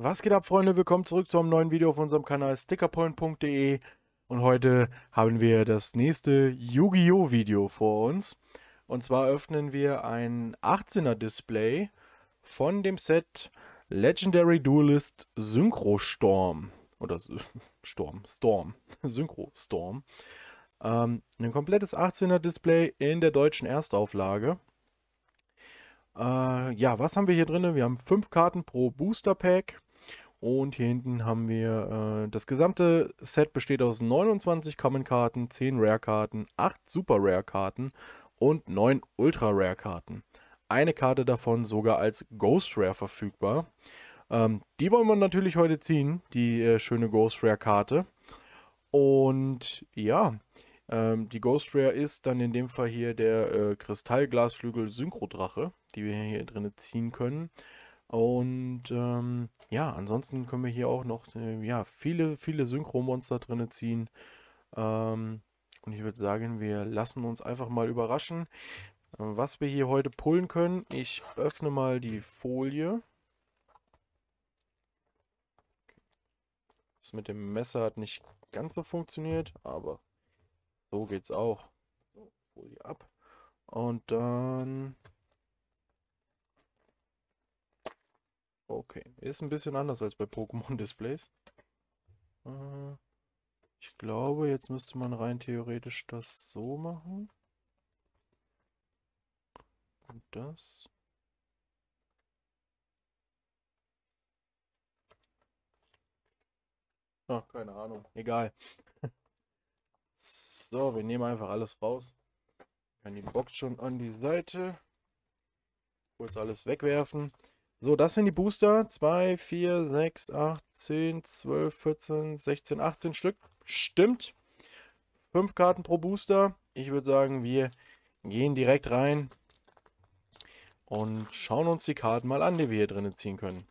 Was geht ab, Freunde? Willkommen zurück zu einem neuen Video auf unserem Kanal stickerpoint.de und heute haben wir das nächste Yu-Gi-Oh! Video vor uns. Und zwar öffnen wir ein 18er Display von dem Set Legendary Duelist Synchro Storm. Oder Storm, Storm, Synchro Storm. Ähm, ein komplettes 18er Display in der deutschen Erstauflage. Äh, ja, was haben wir hier drin? Wir haben 5 Karten pro Booster Pack. Und hier hinten haben wir, äh, das gesamte Set besteht aus 29 Common-Karten, 10 Rare-Karten, 8 Super-Rare-Karten und 9 Ultra-Rare-Karten. Eine Karte davon sogar als Ghost Rare verfügbar. Ähm, die wollen wir natürlich heute ziehen, die äh, schöne Ghost Rare-Karte. Und ja, ähm, die Ghost Rare ist dann in dem Fall hier der äh, Kristallglasflügel Synchrodrache, die wir hier drin ziehen können. Und ähm, ja, ansonsten können wir hier auch noch äh, ja, viele, viele synchro drin ziehen. Ähm, und ich würde sagen, wir lassen uns einfach mal überraschen, äh, was wir hier heute pullen können. Ich öffne mal die Folie. Das mit dem Messer hat nicht ganz so funktioniert, aber so geht's auch. So, Folie ab. Und dann Okay, ist ein bisschen anders als bei Pokémon-Displays. Äh, ich glaube, jetzt müsste man rein theoretisch das so machen. Und das. Ach, keine Ahnung. Egal. so, wir nehmen einfach alles raus. kann die Box schon an die Seite. Kurz alles wegwerfen. So, das sind die Booster. 2, 4, 6, 8, 10, 12, 14, 16, 18 Stück. Stimmt. 5 Karten pro Booster. Ich würde sagen, wir gehen direkt rein und schauen uns die Karten mal an, die wir hier drinnen ziehen können.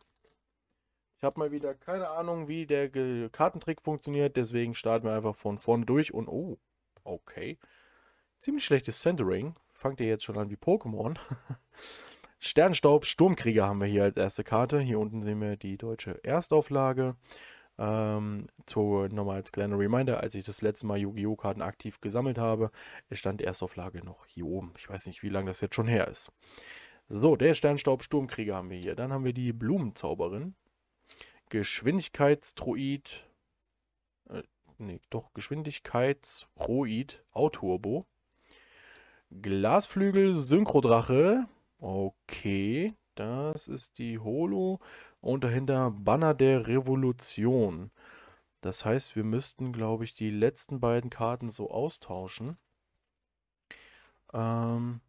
Ich habe mal wieder keine Ahnung, wie der Kartentrick funktioniert, deswegen starten wir einfach von vorne durch und oh, okay. Ziemlich schlechtes Centering. Fangt ihr jetzt schon an wie Pokémon. Sternstaub, Sturmkrieger haben wir hier als erste Karte. Hier unten sehen wir die deutsche Erstauflage. Ähm, zu, nochmal als kleiner Reminder, als ich das letzte Mal Yu-Gi-Oh! Karten aktiv gesammelt habe, stand die Erstauflage noch hier oben. Ich weiß nicht, wie lange das jetzt schon her ist. So, der Sternstaub Sturmkrieger haben wir hier. Dann haben wir die Blumenzauberin. Geschwindigkeitstroid. Äh, nee, doch, Geschwindigkeitsroid Auturbo. Glasflügel Synchrodrache. Okay, das ist die Holo und dahinter Banner der Revolution. Das heißt, wir müssten, glaube ich, die letzten beiden Karten so austauschen. Ähm,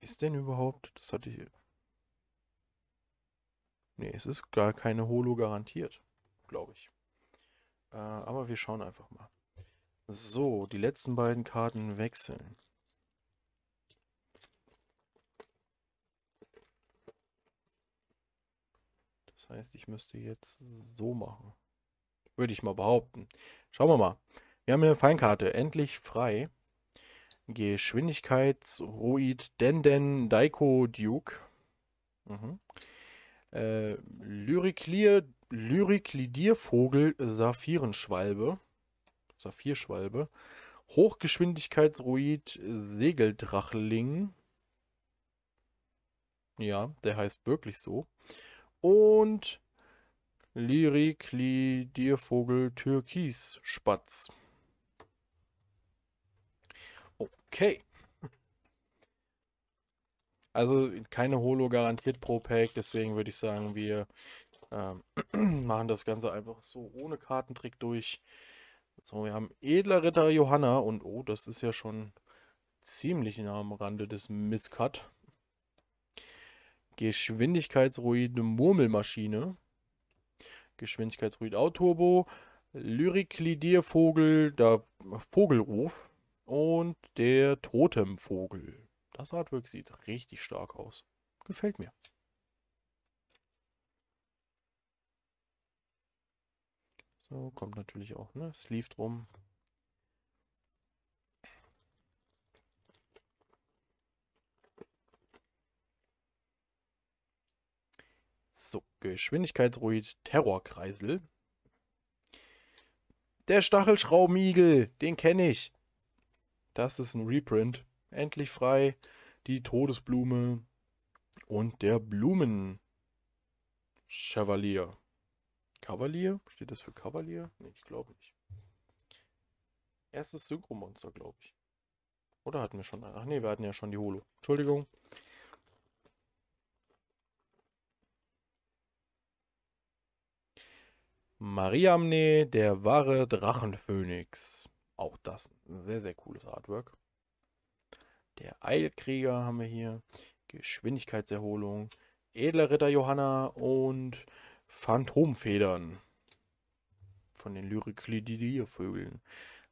ist denn überhaupt, das hatte ich... Ne, es ist gar keine Holo garantiert, glaube ich. Äh, aber wir schauen einfach mal. So, die letzten beiden Karten wechseln. Das heißt, ich müsste jetzt so machen. Würde ich mal behaupten. Schauen wir mal. Wir haben eine Feinkarte. Endlich frei. Geschwindigkeitsruid Denden Daiko Duke. Mhm. Äh, Lyriklier, Lyriklidiervogel Saphirenschwalbe. Saphirschwalbe. Hochgeschwindigkeitsruid Segeldrachling. Ja, der heißt wirklich so und Lirikli, Dirvogel, Türkis, Spatz. Okay. Also keine Holo garantiert pro Pack, deswegen würde ich sagen, wir ähm, machen das Ganze einfach so ohne Kartentrick durch. So, wir haben Edler Ritter Johanna und oh, das ist ja schon ziemlich nah am Rande des Misscut. Geschwindigkeitsruid Murmelmaschine, Geschwindigkeitsruid Auturbo, Lyriklidiervogel, der Vogelruf und der Totemvogel. Das Artwork sieht richtig stark aus. Gefällt mir. So, kommt natürlich auch ne? Sleeve drum. Geschwindigkeitsruid Terrorkreisel. Der Stachelschraubmigel, den kenne ich. Das ist ein Reprint. Endlich frei. Die Todesblume und der Blumen Chevalier. Kavalier? Steht das für Kavalier? Nee, ich glaube nicht. Erstes Synchromonster, glaube ich. Oder hatten wir schon? Ach nee, wir hatten ja schon die Holo. Entschuldigung. Mariamne, der wahre Drachenphönix. Auch das ein sehr, sehr cooles Artwork. Der Eilkrieger haben wir hier. Geschwindigkeitserholung. Edler Ritter Johanna und Phantomfedern. Von den Lyriklidiervögeln.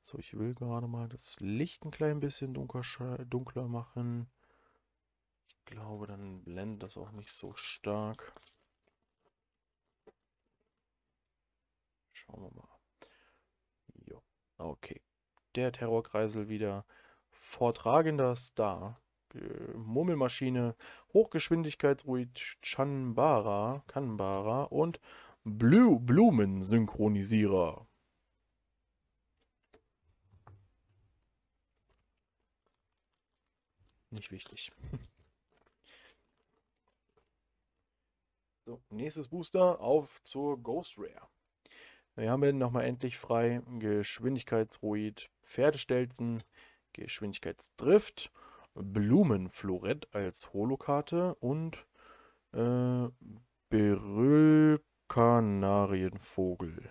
So, ich will gerade mal das Licht ein klein bisschen dunkler machen. Ich glaube, dann blendet das auch nicht so stark. Schauen wir mal. Jo, okay. Der Terrorkreisel wieder. Vortragender Star. Äh, Murmelmaschine, Hochgeschwindigkeitsruid Chanbara, Kanbara und Blue Blumensynchronisierer. Nicht wichtig. So, nächstes Booster auf zur Ghost Rare. Wir haben nochmal endlich frei Geschwindigkeitsroid, Pferdestelzen, Geschwindigkeitsdrift, Blumenflorett als Holokarte und äh, Beryl-Kanarienvogel.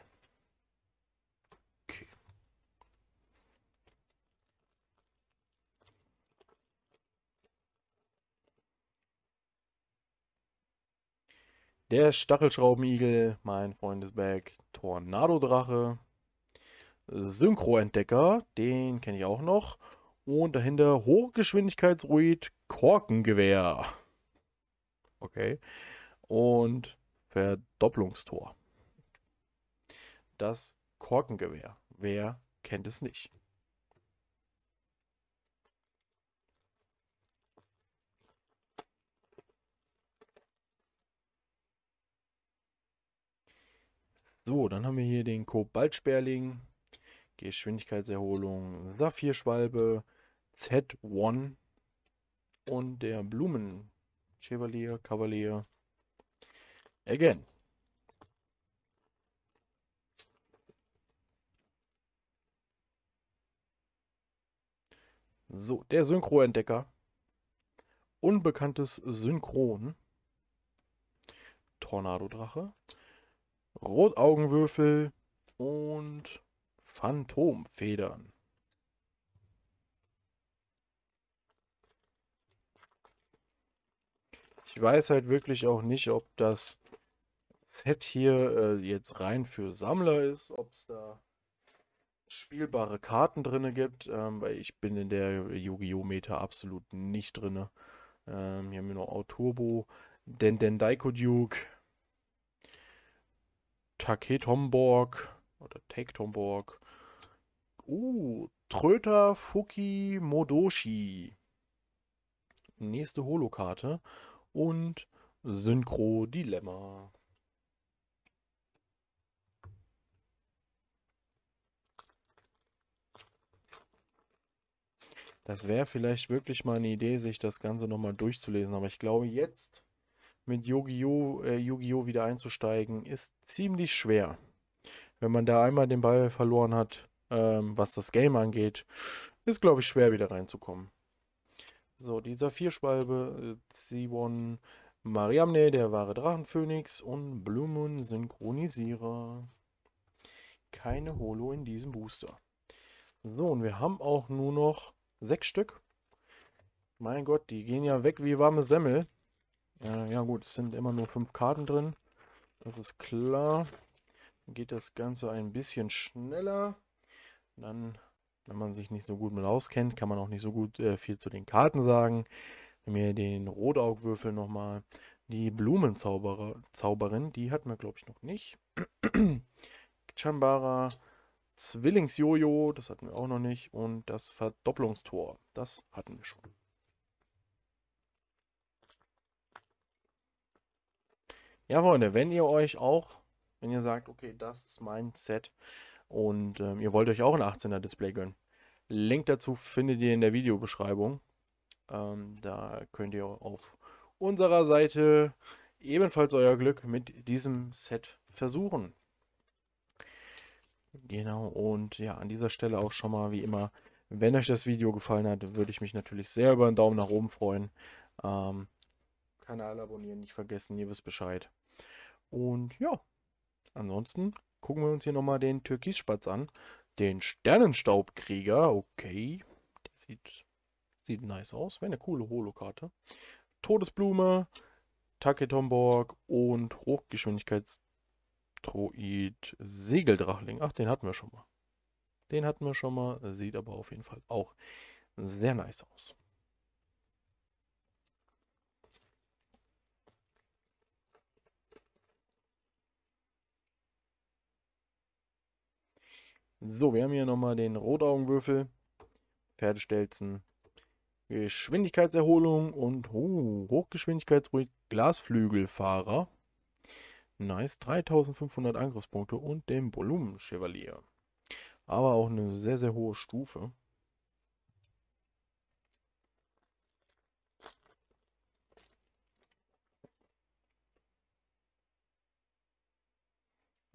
Der Stachelschraubenigel, mein Freund ist back. Tornadodrache, Synchroentdecker, den kenne ich auch noch. Und dahinter Hochgeschwindigkeitsruid Korkengewehr. Okay. Und Verdopplungstor. Das Korkengewehr. Wer kennt es nicht? So, dann haben wir hier den Kobaltsperling, Geschwindigkeitserholung, Saphirschwalbe, Z1 und der Blumen Chevalier, Cavalier. Again. So, der Synchro-Entdecker. Unbekanntes Synchron. tornado drache Rotaugenwürfel und Phantomfedern. Ich weiß halt wirklich auch nicht, ob das Set hier äh, jetzt rein für Sammler ist, ob es da spielbare Karten drin gibt, ähm, weil ich bin in der Yu-Gi-Oh! Meta absolut nicht drin. Ähm, hier haben wir noch Auturbo, Denden Daiko Duke, Take Taketomborg oder Take Tektomborg. Uh, Tröter Fuki Modoshi. Nächste Holokarte. Und Synchro Dilemma. Das wäre vielleicht wirklich mal eine Idee, sich das Ganze nochmal durchzulesen. Aber ich glaube, jetzt mit Yu-Gi-Oh! Äh, Yu -Oh! wieder einzusteigen, ist ziemlich schwer. Wenn man da einmal den Ball verloren hat, ähm, was das Game angeht, ist, glaube ich, schwer wieder reinzukommen. So, die Saphirschwalbe, äh, c Mariamne, der wahre Drachenphönix und Blumen Synchronisierer. Keine Holo in diesem Booster. So, und wir haben auch nur noch sechs Stück. Mein Gott, die gehen ja weg wie warme Semmel. Ja, äh, ja gut, es sind immer nur fünf Karten drin. Das ist klar. Dann geht das Ganze ein bisschen schneller. Dann, wenn man sich nicht so gut mit auskennt, kann man auch nicht so gut äh, viel zu den Karten sagen. Wenn wir den Rotaugwürfel nochmal. Die Blumenzauberin, die hatten wir, glaube ich, noch nicht. Chambara, Zwillingsjojo, das hatten wir auch noch nicht. Und das Verdopplungstor, das hatten wir schon. Ja, Freunde, wenn ihr euch auch, wenn ihr sagt, okay, das ist mein Set und ähm, ihr wollt euch auch ein 18er Display gönnen, Link dazu findet ihr in der Videobeschreibung. Ähm, da könnt ihr auf unserer Seite ebenfalls euer Glück mit diesem Set versuchen. Genau, und ja, an dieser Stelle auch schon mal wie immer, wenn euch das Video gefallen hat, würde ich mich natürlich sehr über einen Daumen nach oben freuen. Ähm, Kanal abonnieren nicht vergessen, ihr wisst Bescheid. Und ja, ansonsten gucken wir uns hier nochmal den Türkisspatz an. Den Sternenstaubkrieger, okay. Der sieht, sieht nice aus. Wäre eine coole Holokarte. Todesblume, Taketomborg und Hochgeschwindigkeitstroid Segeldrachling. Ach, den hatten wir schon mal. Den hatten wir schon mal. Sieht aber auf jeden Fall auch sehr nice aus. So, wir haben hier nochmal den Rotaugenwürfel. Pferdestelzen. Geschwindigkeitserholung und oh, Hochgeschwindigkeitsruhig Glasflügelfahrer. Nice. 3500 Angriffspunkte und den Volumenchevalier. Aber auch eine sehr, sehr hohe Stufe.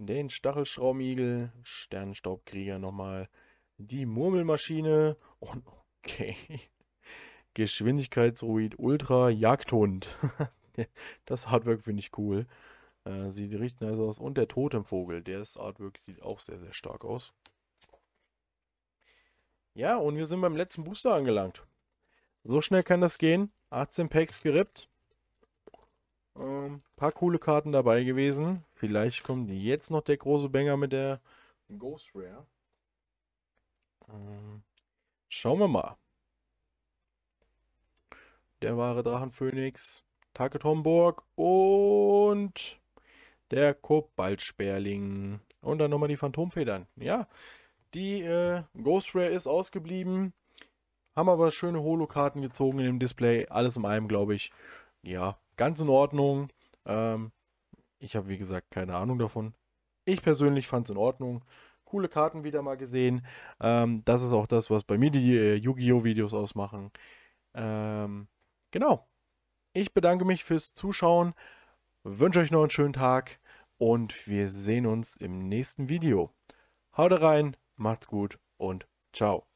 den Stachelschraubigel, Sternenstaubkrieger nochmal, die Murmelmaschine und okay, Geschwindigkeitsruid Ultra Jagdhund. das Artwork finde ich cool. Äh, sieht richtig nice aus. Und der Totemvogel, der Artwork sieht auch sehr, sehr stark aus. Ja, und wir sind beim letzten Booster angelangt. So schnell kann das gehen. 18 Packs gerippt. Ähm, paar coole Karten dabei gewesen. Vielleicht kommt jetzt noch der große Banger mit der Ghost Rare. Ähm, schauen wir mal. Der wahre Drachenphönix, Taketomborg und der Kobaltsperling. Und dann nochmal die Phantomfedern. Ja, die äh, Ghost Rare ist ausgeblieben. Haben aber schöne Holo-Karten gezogen in dem Display. Alles in einem, glaube ich. Ja, ganz in Ordnung. Ähm, ich habe, wie gesagt, keine Ahnung davon. Ich persönlich fand es in Ordnung. Coole Karten wieder mal gesehen. Ähm, das ist auch das, was bei mir die äh, Yu-Gi-Oh! Videos ausmachen. Ähm, genau. Ich bedanke mich fürs Zuschauen. Wünsche euch noch einen schönen Tag. Und wir sehen uns im nächsten Video. Haut rein, macht's gut und ciao.